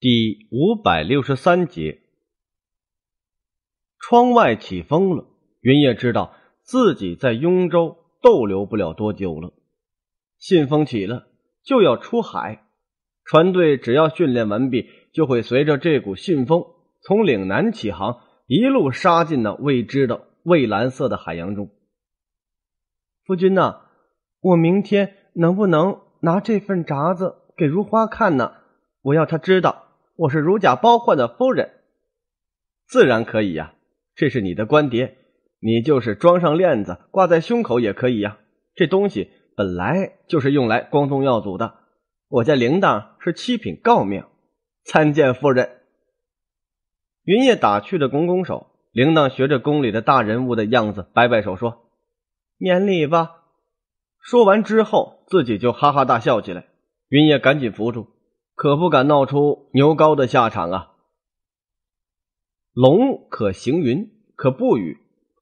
第五百六十三节，窗外起风了。云夜知道自己在雍州逗留不了多久了，信风起了就要出海，船队只要训练完毕，就会随着这股信风从岭南起航，一路杀进那未知的蔚蓝色的海洋中。夫君呐，我明天能不能拿这份札子给如花看呢？我要他知道。我是如假包换的夫人，自然可以呀。这是你的官牒，你就是装上链子挂在胸口也可以呀。这东西本来就是用来光宗耀祖的。我家铃铛是七品诰命，参见夫人。云烨打趣的拱拱手，铃铛学着宫里的大人物的样子摆摆手说：“免礼吧。”说完之后，自己就哈哈大笑起来。云烨赶紧扶住。可不敢闹出牛高的下场啊！龙可行云，可不雨；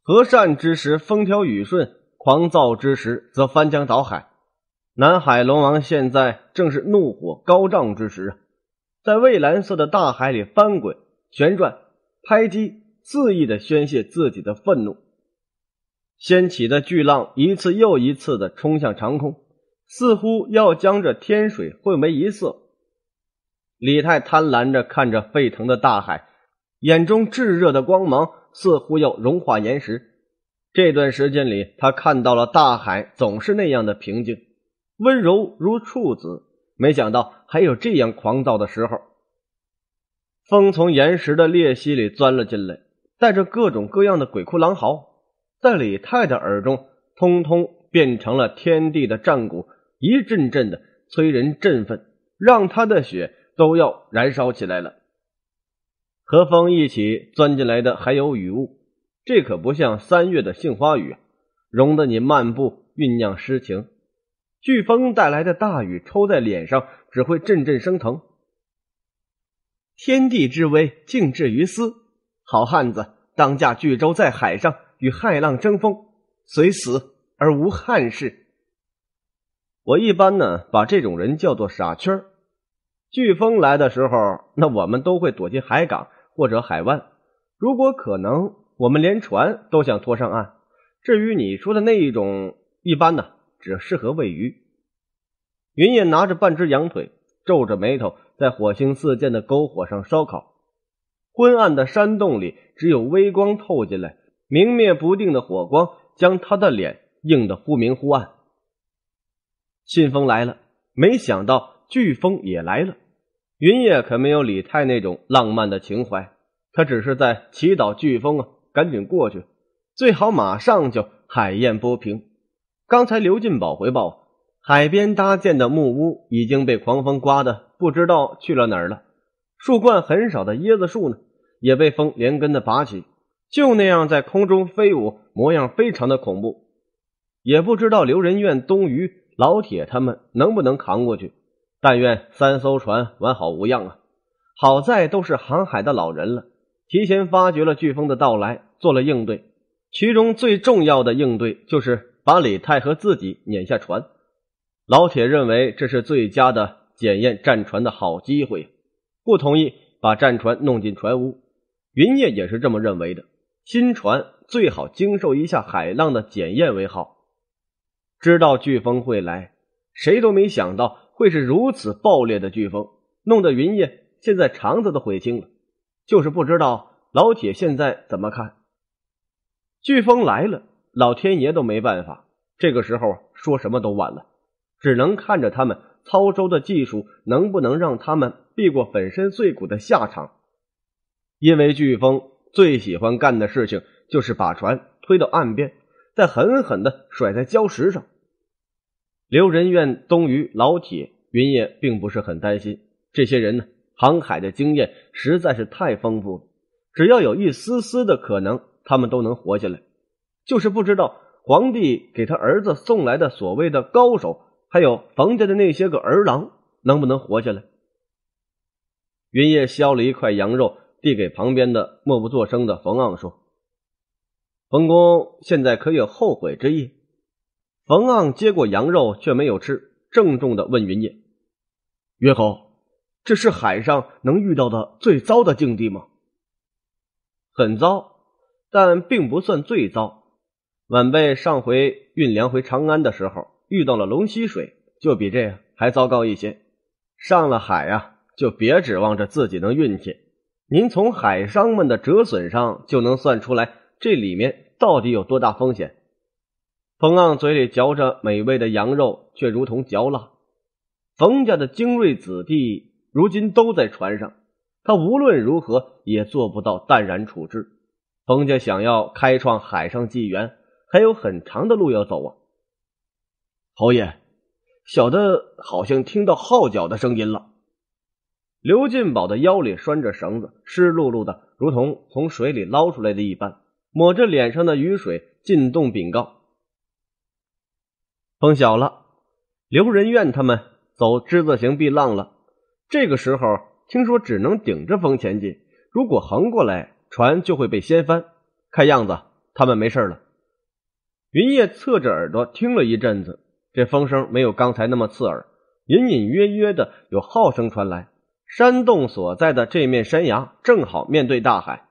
和善之时风调雨顺，狂躁之时则翻江倒海。南海龙王现在正是怒火高涨之时啊！在蔚蓝色的大海里翻滚、旋转、拍击，肆意的宣泄自己的愤怒，掀起的巨浪一次又一次的冲向长空，似乎要将这天水混为一色。李泰贪婪着看着沸腾的大海，眼中炙热的光芒似乎要融化岩石。这段时间里，他看到了大海总是那样的平静，温柔如处子。没想到还有这样狂躁的时候。风从岩石的裂隙里钻了进来，带着各种各样的鬼哭狼嚎，在李泰的耳中通通变成了天地的战鼓，一阵阵的催人振奋，让他的血。都要燃烧起来了。和风一起钻进来的还有雨雾，这可不像三月的杏花雨，容得你漫步酝酿诗情。飓风带来的大雨抽在脸上，只会阵阵生疼。天地之威，静置于斯。好汉子，当驾巨舟在海上与骇浪争锋，虽死而无憾事。我一般呢，把这种人叫做傻圈儿。飓风来的时候，那我们都会躲进海港或者海湾。如果可能，我们连船都想拖上岸。至于你说的那一种，一般呢，只适合喂鱼。云野拿着半只羊腿，皱着眉头在火星四溅的篝火上烧烤。昏暗的山洞里只有微光透进来，明灭不定的火光将他的脸映得忽明忽暗。信封来了，没想到。飓风也来了，云叶可没有李泰那种浪漫的情怀，他只是在祈祷飓风啊赶紧过去，最好马上就海燕波平。刚才刘进宝回报，海边搭建的木屋已经被狂风刮得不知道去了哪儿了，树冠很少的椰子树呢，也被风连根的拔起，就那样在空中飞舞，模样非常的恐怖。也不知道刘仁愿、东瑜、老铁他们能不能扛过去。但愿三艘船完好无恙啊！好在都是航海的老人了，提前发觉了飓风的到来，做了应对。其中最重要的应对就是把李泰和自己撵下船。老铁认为这是最佳的检验战船的好机会，不同意把战船弄进船坞。云烨也是这么认为的，新船最好经受一下海浪的检验为好。知道飓风会来，谁都没想到。会是如此暴烈的飓风，弄得云烨现在肠子都悔青了。就是不知道老铁现在怎么看。飓风来了，老天爷都没办法。这个时候说什么都晚了，只能看着他们操舟的技术能不能让他们避过粉身碎骨的下场。因为飓风最喜欢干的事情就是把船推到岸边，再狠狠的甩在礁石上。刘仁愿、东于老铁。云烨并不是很担心这些人呢，航海的经验实在是太丰富了，只要有一丝丝的可能，他们都能活下来。就是不知道皇帝给他儿子送来的所谓的高手，还有冯家的那些个儿郎，能不能活下来？云烨削了一块羊肉，递给旁边的默不作声的冯昂说：“冯公，现在可有后悔之意？”冯昂接过羊肉，却没有吃。郑重的问云烨：“岳侯，这是海上能遇到的最糟的境地吗？很糟，但并不算最糟。晚辈上回运粮回长安的时候，遇到了龙吸水，就比这还糟糕一些。上了海啊，就别指望着自己能运气。您从海商们的折损上就能算出来，这里面到底有多大风险。”冯昂嘴里嚼着美味的羊肉，却如同嚼蜡。冯家的精锐子弟如今都在船上，他无论如何也做不到淡然处置。冯家想要开创海上纪元，还有很长的路要走啊！侯爷，小的好像听到号角的声音了。刘进宝的腰里拴着绳子，湿漉漉的，如同从水里捞出来的一般，抹着脸上的雨水进洞禀告。风小了，刘仁愿他们走之字形避浪了。这个时候听说只能顶着风前进，如果横过来，船就会被掀翻。看样子他们没事了。云叶侧着耳朵听了一阵子，这风声没有刚才那么刺耳，隐隐约约的有号声传来。山洞所在的这面山崖正好面对大海，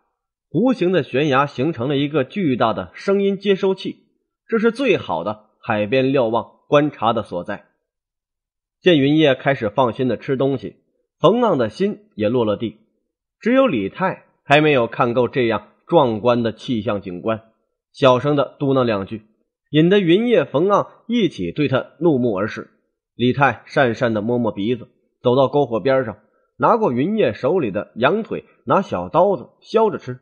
弧形的悬崖形成了一个巨大的声音接收器，这是最好的。海边瞭望观察的所在，见云叶开始放心的吃东西，冯浪的心也落了地。只有李泰还没有看够这样壮观的气象景观，小声的嘟囔两句，引得云叶、冯浪一起对他怒目而视。李泰讪讪的摸摸鼻子，走到篝火边上，拿过云叶手里的羊腿，拿小刀子削着吃。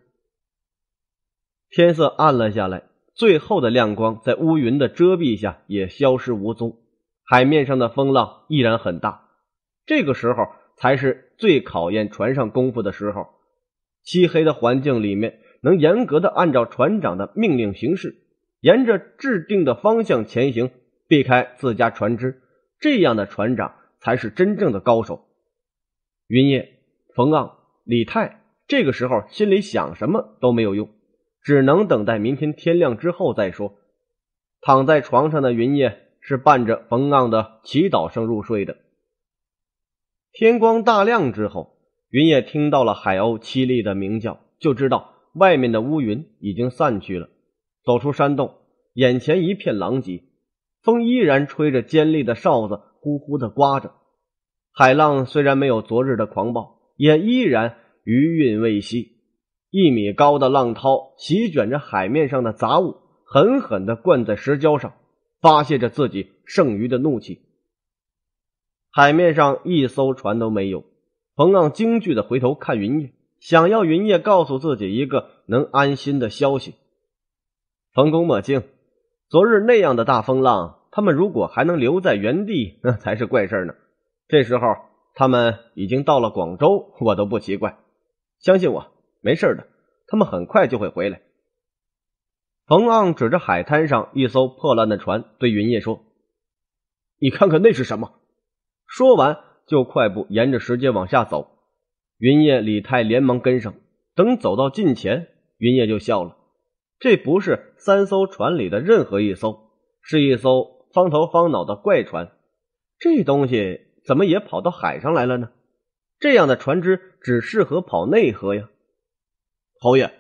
天色暗了下来。最后的亮光在乌云的遮蔽下也消失无踪，海面上的风浪依然很大。这个时候才是最考验船上功夫的时候。漆黑的环境里面，能严格的按照船长的命令行事，沿着制定的方向前行，避开自家船只，这样的船长才是真正的高手。云烨、冯浪、李泰，这个时候心里想什么都没有用。只能等待明天天亮之后再说。躺在床上的云烨是伴着冯浪的祈祷声入睡的。天光大亮之后，云烨听到了海鸥凄厉的鸣叫，就知道外面的乌云已经散去了。走出山洞，眼前一片狼藉，风依然吹着尖利的哨子，呼呼地刮着。海浪虽然没有昨日的狂暴，也依然余韵未息。一米高的浪涛席卷着海面上的杂物，狠狠的灌在石礁上，发泄着自己剩余的怒气。海面上一艘船都没有。彭浪惊惧的回头看云烨，想要云烨告诉自己一个能安心的消息。冯公莫惊，昨日那样的大风浪，他们如果还能留在原地，那才是怪事呢。这时候他们已经到了广州，我都不奇怪。相信我。没事的，他们很快就会回来。冯盎指着海滩上一艘破烂的船对云叶说：“你看看那是什么？”说完就快步沿着石阶往下走。云叶、李泰连忙跟上。等走到近前，云叶就笑了：“这不是三艘船里的任何一艘，是一艘方头方脑的怪船。这东西怎么也跑到海上来了呢？这样的船只只适合跑内河呀。”侯爷，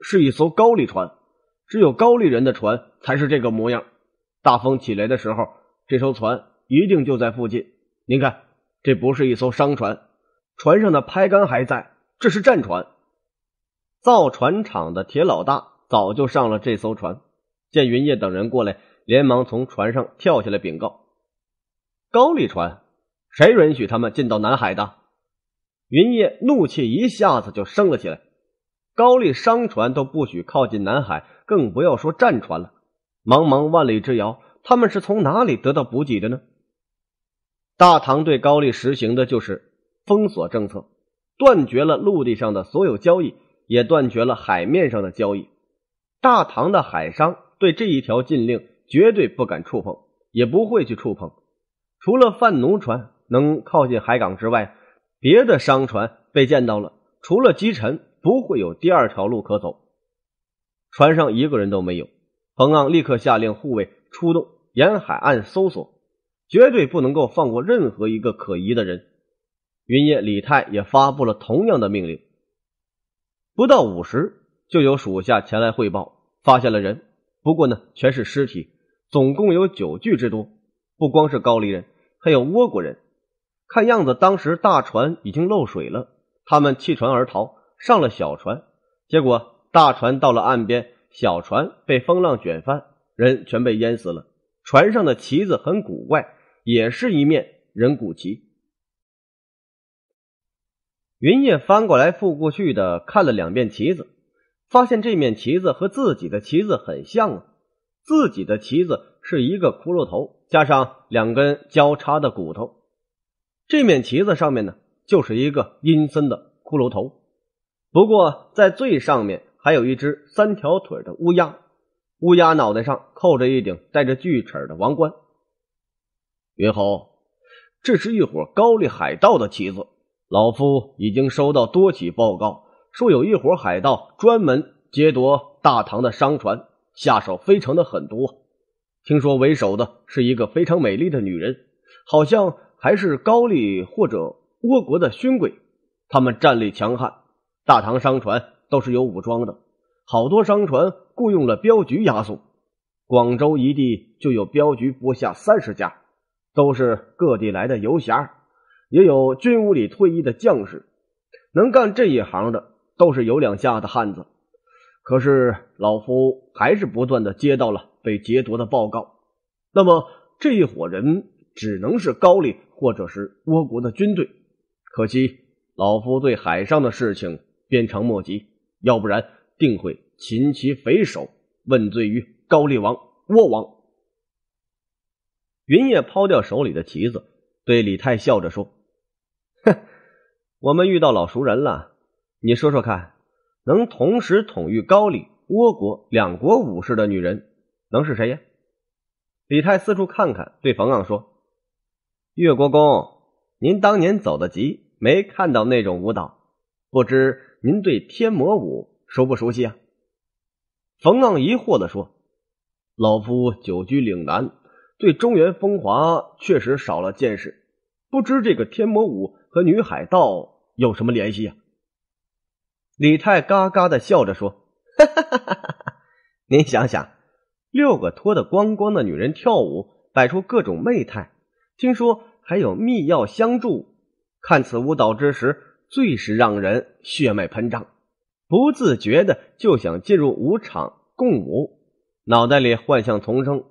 是一艘高丽船，只有高丽人的船才是这个模样。大风起来的时候，这艘船一定就在附近。您看，这不是一艘商船，船上的拍杆还在，这是战船。造船厂的铁老大早就上了这艘船，见云烨等人过来，连忙从船上跳下来禀告：“高丽船，谁允许他们进到南海的？”云烨怒气一下子就升了起来。高丽商船都不许靠近南海，更不要说战船了。茫茫万里之遥，他们是从哪里得到补给的呢？大唐对高丽实行的就是封锁政策，断绝了陆地上的所有交易，也断绝了海面上的交易。大唐的海商对这一条禁令绝对不敢触碰，也不会去触碰。除了贩奴船能靠近海港之外，别的商船被见到了，除了击沉。不会有第二条路可走，船上一个人都没有。彭昂立刻下令护卫出动，沿海岸搜索，绝对不能够放过任何一个可疑的人。云烨、李泰也发布了同样的命令。不到五时，就有属下前来汇报，发现了人，不过呢，全是尸体，总共有九具之多。不光是高丽人，还有倭国人。看样子，当时大船已经漏水了，他们弃船而逃。上了小船，结果大船到了岸边，小船被风浪卷翻，人全被淹死了。船上的旗子很古怪，也是一面人骨旗。云烨翻过来覆过去的看了两遍旗子，发现这面旗子和自己的旗子很像啊。自己的旗子是一个骷髅头加上两根交叉的骨头，这面旗子上面呢就是一个阴森的骷髅头。不过，在最上面还有一只三条腿的乌鸦，乌鸦脑袋上扣着一顶带着锯齿的王冠。云侯，这是一伙高丽海盗的旗子。老夫已经收到多起报告，说有一伙海盗专门劫夺大唐的商船，下手非常的狠毒。听说为首的是一个非常美丽的女人，好像还是高丽或者倭国的勋贵。他们战力强悍。大唐商船都是有武装的，好多商船雇用了镖局押送。广州一地就有镖局不下三十家，都是各地来的游侠，也有军伍里退役的将士。能干这一行的都是有两下的汉子。可是老夫还是不断的接到了被劫夺的报告。那么这一伙人只能是高丽或者是倭国的军队。可惜老夫对海上的事情。鞭长莫及，要不然定会擒其匪首，问罪于高丽王、倭王。云烨抛掉手里的旗子，对李泰笑着说：“哼，我们遇到老熟人了。你说说看，能同时统御高丽、倭国两国武士的女人，能是谁呀？”李泰四处看看，对冯盎说：“越国公，您当年走得急，没看到那种舞蹈，不知。”您对天魔舞熟不熟悉啊？冯浪疑惑的说：“老夫久居岭南，对中原风华确实少了见识，不知这个天魔舞和女海盗有什么联系呀？”李泰嘎嘎的笑着说：“ 您想想，六个脱得光光的女人跳舞，摆出各种媚态，听说还有秘药相助，看此舞蹈之时。”最是让人血脉喷张，不自觉的就想进入舞场共舞，脑袋里幻象丛生。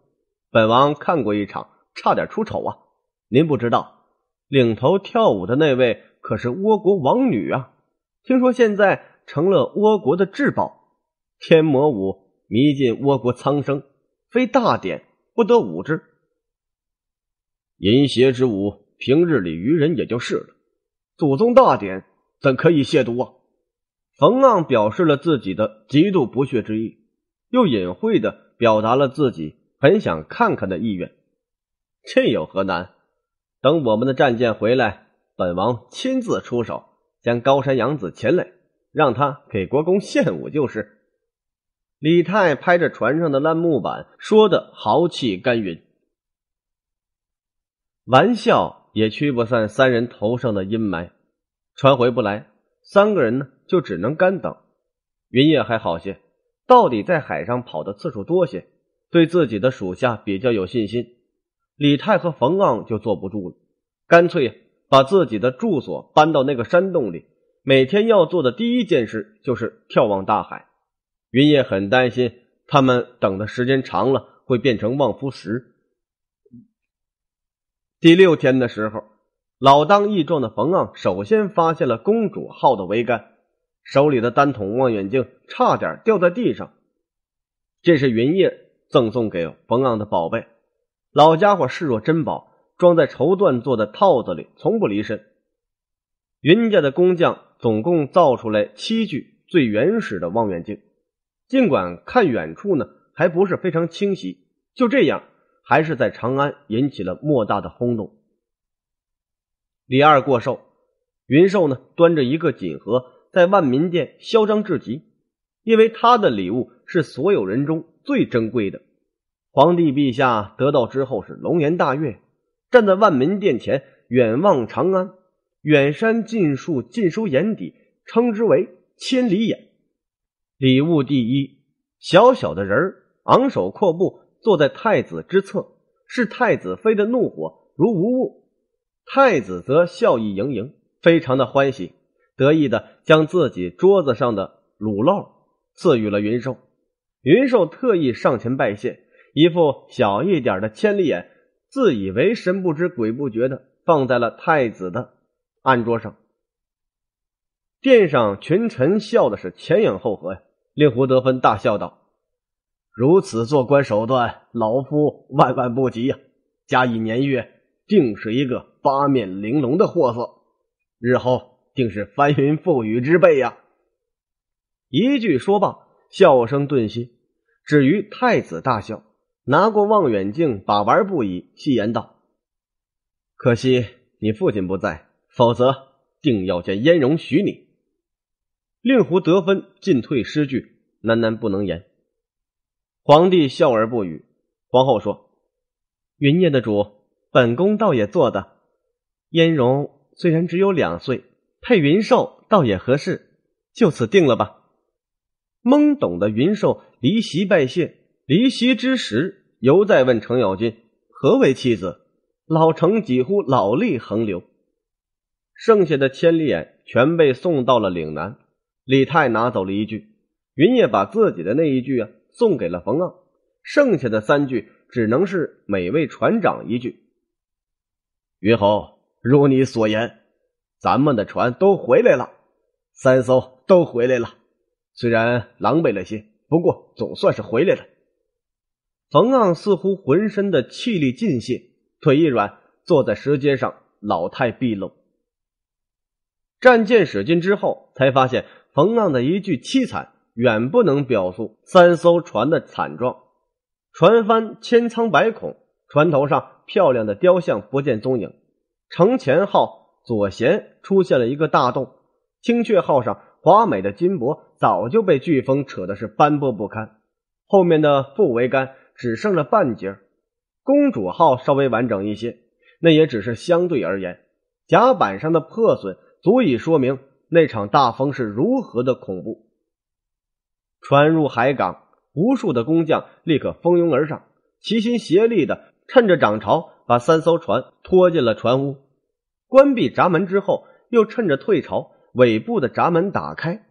本王看过一场，差点出丑啊！您不知道，领头跳舞的那位可是倭国王女啊！听说现在成了倭国的至宝，天魔舞迷尽倭国苍生，非大典不得舞之。淫邪之舞，平日里愚人也就是了，祖宗大典。怎可以亵渎啊！冯浪表示了自己的极度不屑之意，又隐晦的表达了自己很想看看的意愿。这有何难？等我们的战舰回来，本王亲自出手，将高山阳子擒来，让他给国公献舞就是。李泰拍着船上的烂木板，说的豪气干云。玩笑也驱不散三人头上的阴霾。船回不来，三个人呢就只能干等。云烨还好些，到底在海上跑的次数多些，对自己的属下比较有信心。李泰和冯昂就坐不住了，干脆把自己的住所搬到那个山洞里。每天要做的第一件事就是眺望大海。云烨很担心他们等的时间长了会变成望夫石。第六天的时候。老当益壮的冯昂首先发现了“公主号”的桅杆，手里的单筒望远镜差点掉在地上。这是云烨赠送给冯昂的宝贝，老家伙视若珍宝，装在绸缎做的套子里，从不离身。云家的工匠总共造出来七具最原始的望远镜，尽管看远处呢还不是非常清晰，就这样还是在长安引起了莫大的轰动。李二过寿，云寿呢端着一个锦盒，在万民殿嚣张至极，因为他的礼物是所有人中最珍贵的。皇帝陛下得到之后是龙颜大悦，站在万民殿前远望长安，远山近树尽收眼底，称之为千里眼。礼物第一，小小的人儿昂首阔步坐在太子之侧，视太子妃的怒火如无物。太子则笑意盈盈，非常的欢喜，得意的将自己桌子上的卤酪赐予了云寿。云寿特意上前拜谢，一副小一点的千里眼，自以为神不知鬼不觉的放在了太子的案桌上。殿上群臣笑的是前仰后合呀。令狐德芬大笑道：“如此做官手段，老夫万万不及呀！加以年月。”定是一个八面玲珑的货色，日后定是翻云覆雨之辈呀！一句说罢，笑声顿息。止于太子大笑，拿过望远镜把玩不已，戏言道：“可惜你父亲不在，否则定要见颜容许你。”令狐得分进退失据，喃喃不能言。皇帝笑而不语。皇后说：“云念的主。”本宫倒也做的，燕容虽然只有两岁，配云寿倒也合适，就此定了吧。懵懂的云寿离席拜谢，离席之时犹在问程咬金何为妻子。老程几乎老泪横流。剩下的千里眼全被送到了岭南，李泰拿走了一句，云烨把自己的那一句啊送给了冯盎，剩下的三句只能是每位船长一句。云侯，如你所言，咱们的船都回来了，三艘都回来了。虽然狼狈了些，不过总算是回来了。冯浪似乎浑身的气力尽泄，腿一软，坐在石阶上，老态毕露。战舰驶近之后，才发现冯浪的一句凄惨，远不能表述三艘船的惨状。船帆千疮百孔，船头上漂亮的雕像不见踪影。城前号左舷出现了一个大洞，青雀号上华美的金箔早就被飓风扯的是斑驳不堪，后面的副桅杆只剩了半截儿。公主号稍微完整一些，那也只是相对而言。甲板上的破损足以说明那场大风是如何的恐怖。船入海港，无数的工匠立刻蜂拥而上，齐心协力的趁着涨潮。把三艘船拖进了船屋，关闭闸门之后，又趁着退潮，尾部的闸门打开，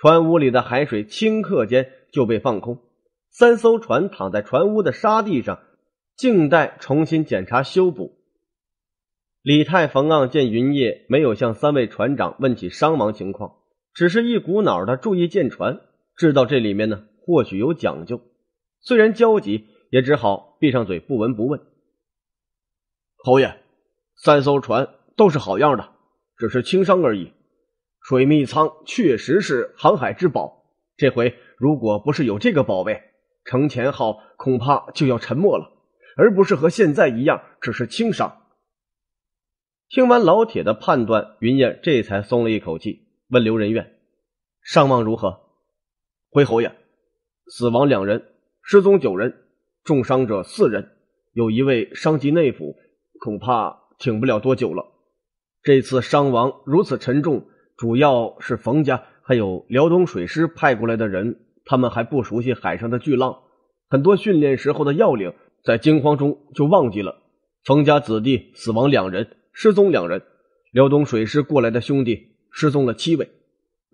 船屋里的海水顷刻间就被放空。三艘船躺在船屋的沙地上，静待重新检查修补。李泰、冯昂见云烨没有向三位船长问起伤亡情况，只是一股脑的注意舰船，知道这里面呢或许有讲究，虽然焦急，也只好闭上嘴，不闻不问。侯爷，三艘船都是好样的，只是轻伤而已。水密舱确实是航海之宝，这回如果不是有这个宝贝，程前号恐怕就要沉没了，而不是和现在一样只是轻伤。听完老铁的判断，云燕这才松了一口气，问刘仁愿：“伤亡如何？”回侯爷，死亡两人，失踪九人，重伤者四人，有一位伤及内腑。恐怕挺不了多久了。这次伤亡如此沉重，主要是冯家还有辽东水师派过来的人，他们还不熟悉海上的巨浪，很多训练时候的要领在惊慌中就忘记了。冯家子弟死亡两人，失踪两人；辽东水师过来的兄弟失踪了七位，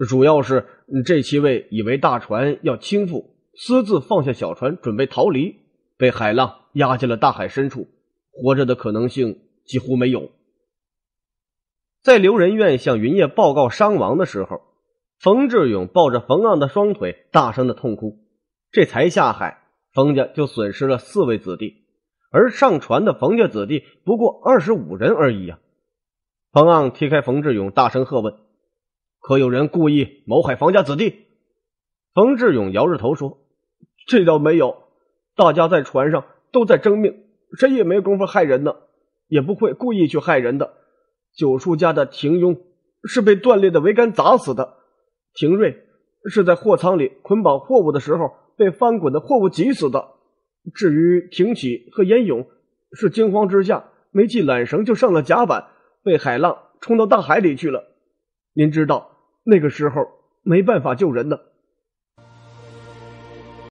主要是这七位以为大船要倾覆，私自放下小船准备逃离，被海浪压进了大海深处。活着的可能性几乎没有。在刘仁愿向云烨报告伤亡的时候，冯志勇抱着冯昂的双腿，大声的痛哭。这才下海，冯家就损失了四位子弟，而上船的冯家子弟不过二十五人而已呀。冯昂踢开冯志勇，大声喝问：“可有人故意谋害冯家子弟？”冯志勇摇着头说：“这倒没有，大家在船上都在争命。”谁也没工夫害人呢，也不会故意去害人的。九叔家的廷庸是被断裂的桅杆砸死的，廷瑞是在货舱里捆绑货物的时候被翻滚的货物挤死的。至于廷启和严勇，是惊慌之下没系缆绳就上了甲板，被海浪冲到大海里去了。您知道，那个时候没办法救人呢。